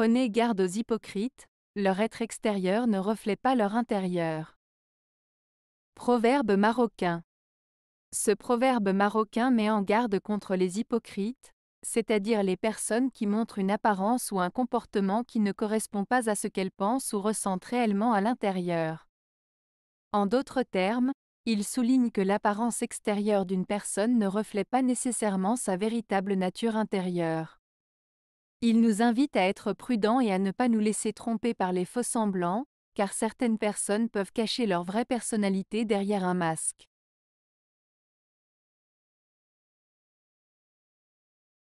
Prenez garde aux hypocrites, leur être extérieur ne reflète pas leur intérieur. Proverbe marocain. Ce proverbe marocain met en garde contre les hypocrites, c'est-à-dire les personnes qui montrent une apparence ou un comportement qui ne correspond pas à ce qu'elles pensent ou ressentent réellement à l'intérieur. En d'autres termes, il souligne que l'apparence extérieure d'une personne ne reflète pas nécessairement sa véritable nature intérieure. Il nous invite à être prudents et à ne pas nous laisser tromper par les faux-semblants, car certaines personnes peuvent cacher leur vraie personnalité derrière un masque.